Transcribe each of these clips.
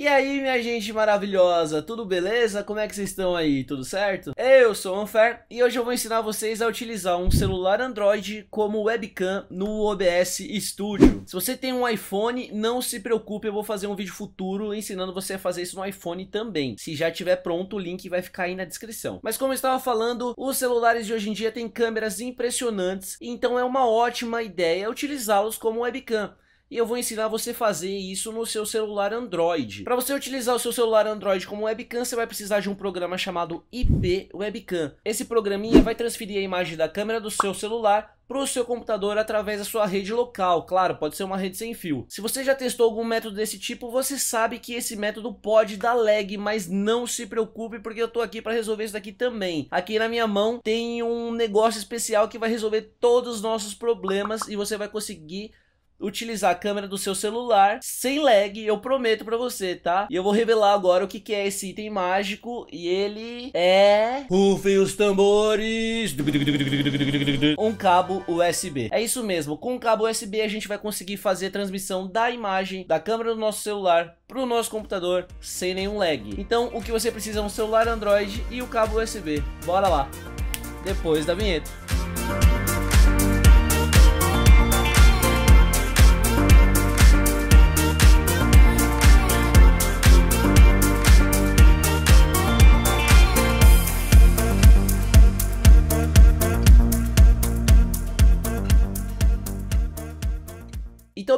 E aí, minha gente maravilhosa, tudo beleza? Como é que vocês estão aí? Tudo certo? Eu sou o Anfer e hoje eu vou ensinar vocês a utilizar um celular Android como webcam no OBS Studio. Se você tem um iPhone, não se preocupe, eu vou fazer um vídeo futuro ensinando você a fazer isso no iPhone também. Se já tiver pronto, o link vai ficar aí na descrição. Mas como eu estava falando, os celulares de hoje em dia têm câmeras impressionantes, então é uma ótima ideia utilizá-los como webcam e eu vou ensinar você a fazer isso no seu celular Android. Para você utilizar o seu celular Android como webcam, você vai precisar de um programa chamado IP Webcam. Esse programinha vai transferir a imagem da câmera do seu celular para o seu computador através da sua rede local. Claro, pode ser uma rede sem fio. Se você já testou algum método desse tipo, você sabe que esse método pode dar lag, mas não se preocupe porque eu estou aqui para resolver isso daqui também. Aqui na minha mão tem um negócio especial que vai resolver todos os nossos problemas e você vai conseguir utilizar a câmera do seu celular sem lag, eu prometo para você, tá? E eu vou revelar agora o que, que é esse item mágico e ele é... Rufem os tambores! Um cabo USB. É isso mesmo, com um cabo USB a gente vai conseguir fazer transmissão da imagem da câmera do nosso celular para o nosso computador sem nenhum lag. Então o que você precisa é um celular Android e o cabo USB. Bora lá, depois da vinheta.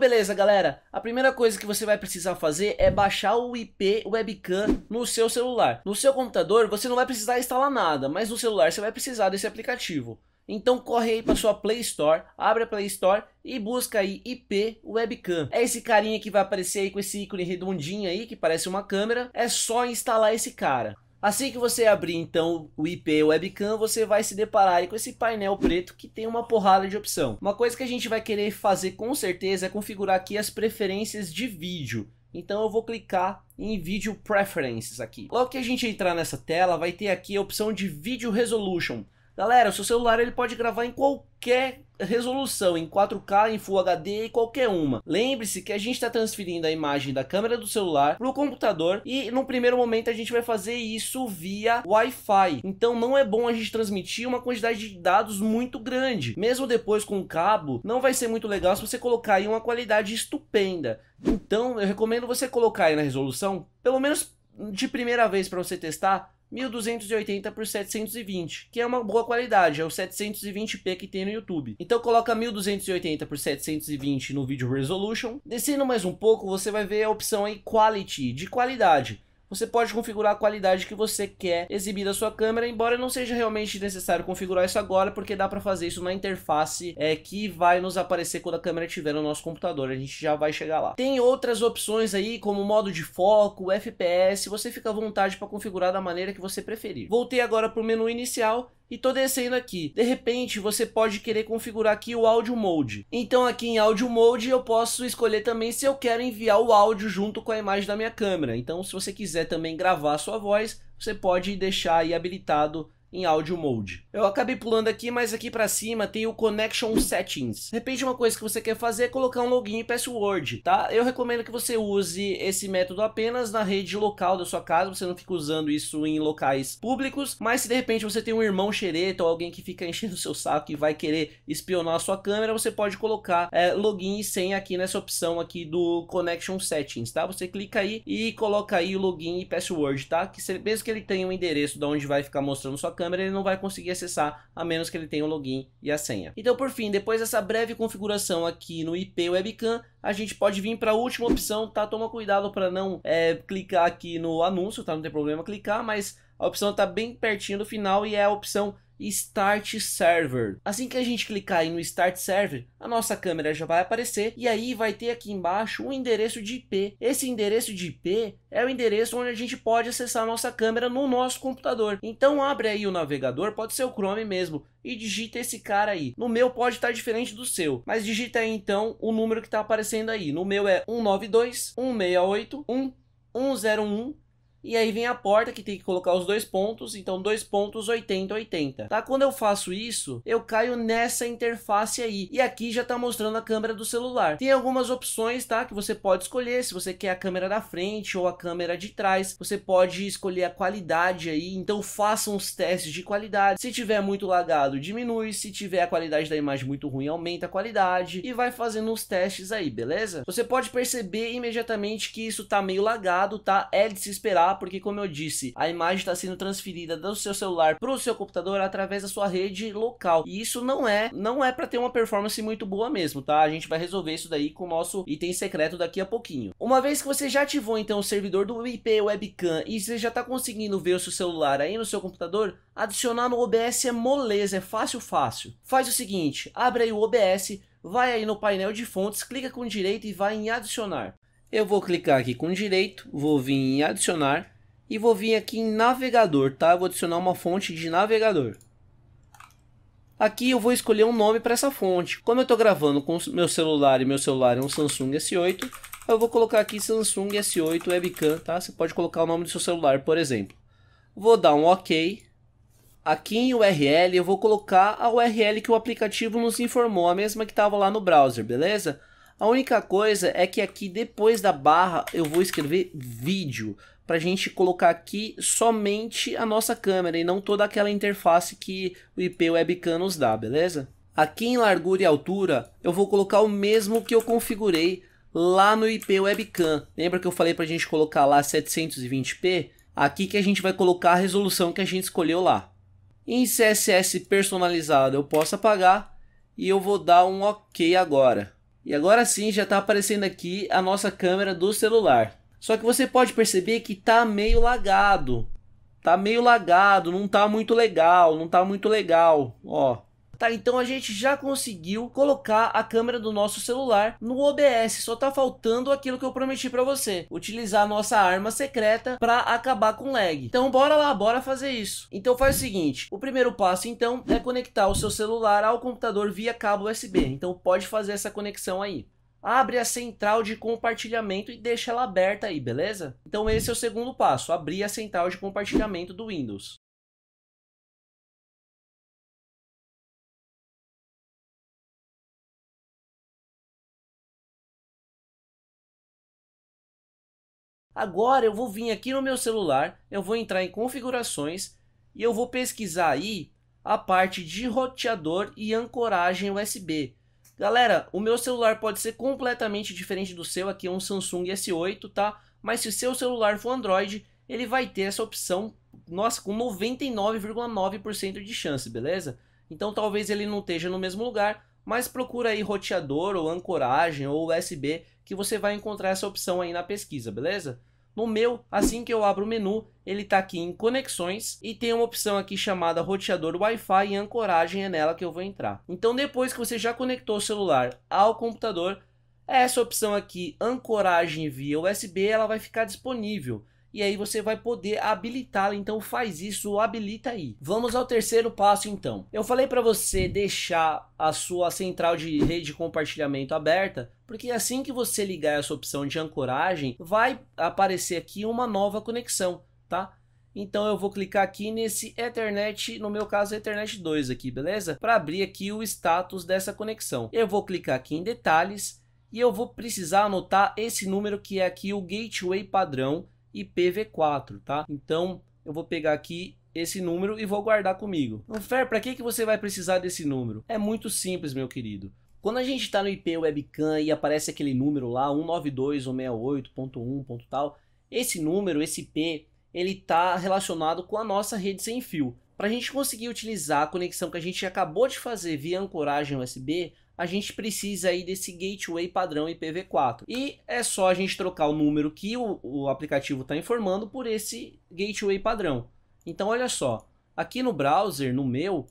beleza, galera. A primeira coisa que você vai precisar fazer é baixar o IP webcam no seu celular. No seu computador, você não vai precisar instalar nada, mas no celular você vai precisar desse aplicativo. Então corre aí para sua Play Store, abre a Play Store e busca aí IP Webcam. É esse carinha que vai aparecer aí com esse ícone redondinho aí que parece uma câmera. É só instalar esse cara. Assim que você abrir então o IP Webcam, você vai se deparar com esse painel preto que tem uma porrada de opção. Uma coisa que a gente vai querer fazer com certeza é configurar aqui as preferências de vídeo. Então eu vou clicar em Video Preferences aqui. Logo que a gente entrar nessa tela, vai ter aqui a opção de Video Resolution. Galera, o seu celular ele pode gravar em qualquer resolução, em 4K, em Full HD e qualquer uma. Lembre-se que a gente está transferindo a imagem da câmera do celular para o computador e no primeiro momento a gente vai fazer isso via Wi-Fi. Então não é bom a gente transmitir uma quantidade de dados muito grande. Mesmo depois com o cabo, não vai ser muito legal se você colocar aí uma qualidade estupenda. Então eu recomendo você colocar aí na resolução, pelo menos de primeira vez para você testar, 1280 por 720, que é uma boa qualidade, é o 720p que tem no YouTube. Então coloca 1280 por 720 no vídeo resolution. Descendo mais um pouco, você vai ver a opção aí quality, de qualidade você pode configurar a qualidade que você quer exibir da sua câmera, embora não seja realmente necessário configurar isso agora, porque dá para fazer isso na interface é, que vai nos aparecer quando a câmera estiver no nosso computador, a gente já vai chegar lá. Tem outras opções aí, como modo de foco, FPS, você fica à vontade para configurar da maneira que você preferir. Voltei agora para o menu inicial, e tô descendo aqui. De repente, você pode querer configurar aqui o áudio mode. Então aqui em áudio mode eu posso escolher também se eu quero enviar o áudio junto com a imagem da minha câmera. Então se você quiser também gravar sua voz, você pode deixar aí habilitado em áudio mode. Eu acabei pulando aqui, mas aqui para cima tem o Connection Settings. De repente uma coisa que você quer fazer é colocar um login e password, tá? Eu recomendo que você use esse método apenas na rede local da sua casa, você não fica usando isso em locais públicos, mas se de repente você tem um irmão xereta ou alguém que fica enchendo o seu saco e vai querer espionar a sua câmera, você pode colocar é, login e senha aqui nessa opção aqui do Connection Settings, tá? Você clica aí e coloca aí o login e password, tá? Que mesmo que ele tenha um endereço de onde vai ficar mostrando sua câmera, ele não vai conseguir acessar, a menos que ele tenha o login e a senha. Então, por fim, depois dessa breve configuração aqui no IP Webcam, a gente pode vir para a última opção, tá? Toma cuidado para não é, clicar aqui no anúncio, tá? Não tem problema clicar, mas a opção está bem pertinho do final e é a opção Start Server. Assim que a gente clicar no Start Server, a nossa câmera já vai aparecer e aí vai ter aqui embaixo um endereço de IP. Esse endereço de IP é o endereço onde a gente pode acessar a nossa câmera no nosso computador. Então abre aí o navegador, pode ser o Chrome mesmo, e digita esse cara aí. No meu pode estar diferente do seu, mas digita aí então o número que está aparecendo aí. No meu é 192 168 1 e aí vem a porta que tem que colocar os dois pontos, então dois pontos 80, 80. Tá? Quando eu faço isso, eu caio nessa interface aí. E aqui já tá mostrando a câmera do celular. Tem algumas opções, tá? Que você pode escolher, se você quer a câmera da frente ou a câmera de trás. Você pode escolher a qualidade aí, então faça uns testes de qualidade. Se tiver muito lagado, diminui. Se tiver a qualidade da imagem muito ruim, aumenta a qualidade. E vai fazendo uns testes aí, beleza? Você pode perceber imediatamente que isso tá meio lagado, tá? É de se esperar porque como eu disse, a imagem está sendo transferida do seu celular para o seu computador através da sua rede local. E isso não é, não é para ter uma performance muito boa mesmo, tá? A gente vai resolver isso daí com o nosso item secreto daqui a pouquinho. Uma vez que você já ativou então o servidor do IP Webcam e você já está conseguindo ver o seu celular aí no seu computador, adicionar no OBS é moleza, é fácil, fácil. Faz o seguinte, abre aí o OBS, vai aí no painel de fontes, clica com direito e vai em adicionar. Eu vou clicar aqui com direito, vou vir em adicionar e vou vir aqui em navegador, tá? Eu vou adicionar uma fonte de navegador. Aqui eu vou escolher um nome para essa fonte. Como eu estou gravando com meu celular e meu celular é um Samsung S8, eu vou colocar aqui Samsung S8 Webcam, tá? Você pode colocar o nome do seu celular, por exemplo. Vou dar um OK. Aqui em URL eu vou colocar a URL que o aplicativo nos informou, a mesma que estava lá no browser, beleza? A única coisa é que aqui depois da barra eu vou escrever vídeo para a gente colocar aqui somente a nossa câmera e não toda aquela interface que o IP Webcam nos dá, beleza? Aqui em largura e altura eu vou colocar o mesmo que eu configurei lá no IP Webcam. Lembra que eu falei para a gente colocar lá 720p? Aqui que a gente vai colocar a resolução que a gente escolheu lá. Em CSS personalizado eu posso apagar e eu vou dar um OK agora. E agora sim já está aparecendo aqui a nossa câmera do celular. Só que você pode perceber que tá meio lagado. Tá meio lagado, não tá muito legal, não tá muito legal, ó. Tá, então a gente já conseguiu colocar a câmera do nosso celular no OBS, só tá faltando aquilo que eu prometi para você, utilizar a nossa arma secreta para acabar com lag. Então bora lá, bora fazer isso. Então faz o seguinte, o primeiro passo então é conectar o seu celular ao computador via cabo USB, então pode fazer essa conexão aí abre a central de compartilhamento e deixa ela aberta aí, beleza? Então esse é o segundo passo, abrir a central de compartilhamento do Windows. Agora eu vou vir aqui no meu celular, eu vou entrar em configurações e eu vou pesquisar aí a parte de roteador e ancoragem USB. Galera, o meu celular pode ser completamente diferente do seu, aqui é um Samsung S8, tá? Mas se o seu celular for Android, ele vai ter essa opção, nossa, com 99,9% de chance, beleza? Então talvez ele não esteja no mesmo lugar, mas procura aí roteador ou ancoragem ou USB que você vai encontrar essa opção aí na pesquisa, beleza? No meu, assim que eu abro o menu, ele está aqui em conexões e tem uma opção aqui chamada roteador Wi-Fi e ancoragem é nela que eu vou entrar. Então depois que você já conectou o celular ao computador, essa opção aqui, ancoragem via USB, ela vai ficar disponível e aí você vai poder habilitá-la. Então faz isso, habilita aí. Vamos ao terceiro passo então. Eu falei para você deixar a sua central de rede de compartilhamento aberta, porque assim que você ligar essa opção de ancoragem, vai aparecer aqui uma nova conexão, tá? Então eu vou clicar aqui nesse Ethernet, no meu caso Ethernet 2 aqui, beleza? Para abrir aqui o status dessa conexão. Eu vou clicar aqui em detalhes e eu vou precisar anotar esse número que é aqui o gateway padrão IPv4, tá? Então eu vou pegar aqui esse número e vou guardar comigo. O então, Fer, para que, que você vai precisar desse número? É muito simples, meu querido. Quando a gente está no IP webcam e aparece aquele número lá, 192.168.1. tal, esse número, esse IP, ele está relacionado com a nossa rede sem fio. Para a gente conseguir utilizar a conexão que a gente acabou de fazer via ancoragem USB, a gente precisa aí desse gateway padrão IPv4. E é só a gente trocar o número que o, o aplicativo está informando por esse gateway padrão. Então olha só, aqui no browser, no meu,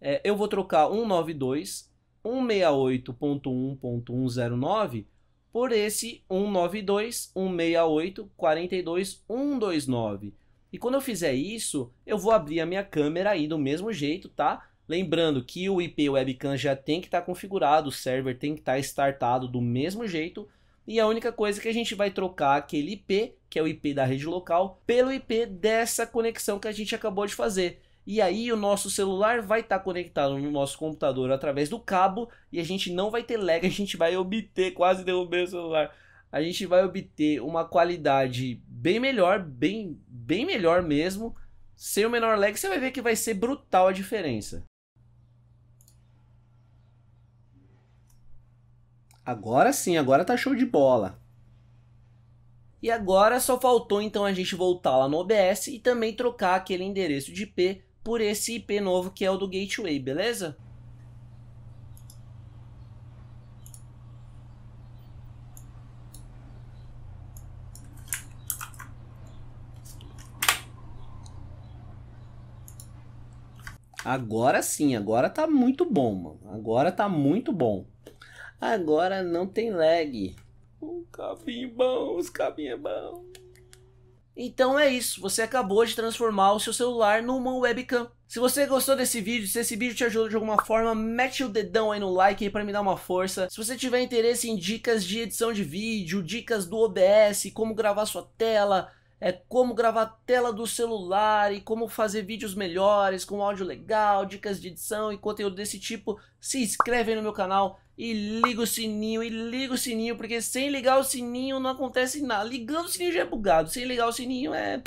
é, eu vou trocar 192 168.1.109 por esse 192.168.42.129 E quando eu fizer isso, eu vou abrir a minha câmera aí do mesmo jeito, tá? Lembrando que o IP webcam já tem que estar tá configurado, o server tem que estar tá startado do mesmo jeito. E a única coisa é que a gente vai trocar aquele IP, que é o IP da rede local, pelo IP dessa conexão que a gente acabou de fazer. E aí o nosso celular vai estar tá conectado no nosso computador através do cabo e a gente não vai ter lag, a gente vai obter, quase derrubei o celular. A gente vai obter uma qualidade bem melhor, bem bem melhor mesmo, sem o menor lag, você vai ver que vai ser brutal a diferença. Agora sim, agora tá show de bola. E agora só faltou então a gente voltar lá no OBS e também trocar aquele endereço de IP por esse IP novo que é o do Gateway, beleza? Agora sim, agora tá muito bom, mano. Agora tá muito bom. Agora não tem lag. O cabinho bom, os cabinhos bom. Então é isso, você acabou de transformar o seu celular numa webcam. Se você gostou desse vídeo, se esse vídeo te ajudou de alguma forma, mete o dedão aí no like aí pra me dar uma força. Se você tiver interesse em dicas de edição de vídeo, dicas do OBS, como gravar sua tela, é como gravar a tela do celular e como fazer vídeos melhores, com áudio legal, dicas de edição e conteúdo desse tipo, se inscreve aí no meu canal e liga o sininho, e liga o sininho, porque sem ligar o sininho não acontece nada. Ligando o sininho já é bugado, sem ligar o sininho é.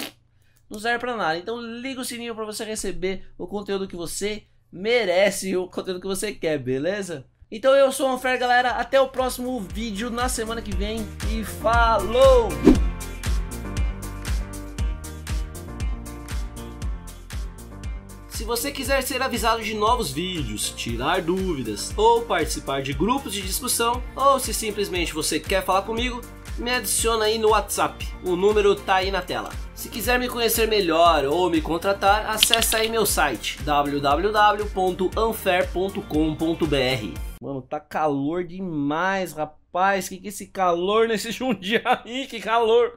não serve pra nada. Então liga o sininho para você receber o conteúdo que você merece, o conteúdo que você quer, beleza? Então eu sou o Anfer, galera. Até o próximo vídeo na semana que vem. E falou! você quiser ser avisado de novos vídeos, tirar dúvidas ou participar de grupos de discussão, ou se simplesmente você quer falar comigo, me adiciona aí no WhatsApp. O número tá aí na tela. Se quiser me conhecer melhor ou me contratar, acesse aí meu site www.unfair.com.br. Mano, tá calor demais, rapaz. Que que é esse calor nesse Jundiaí? Que calor!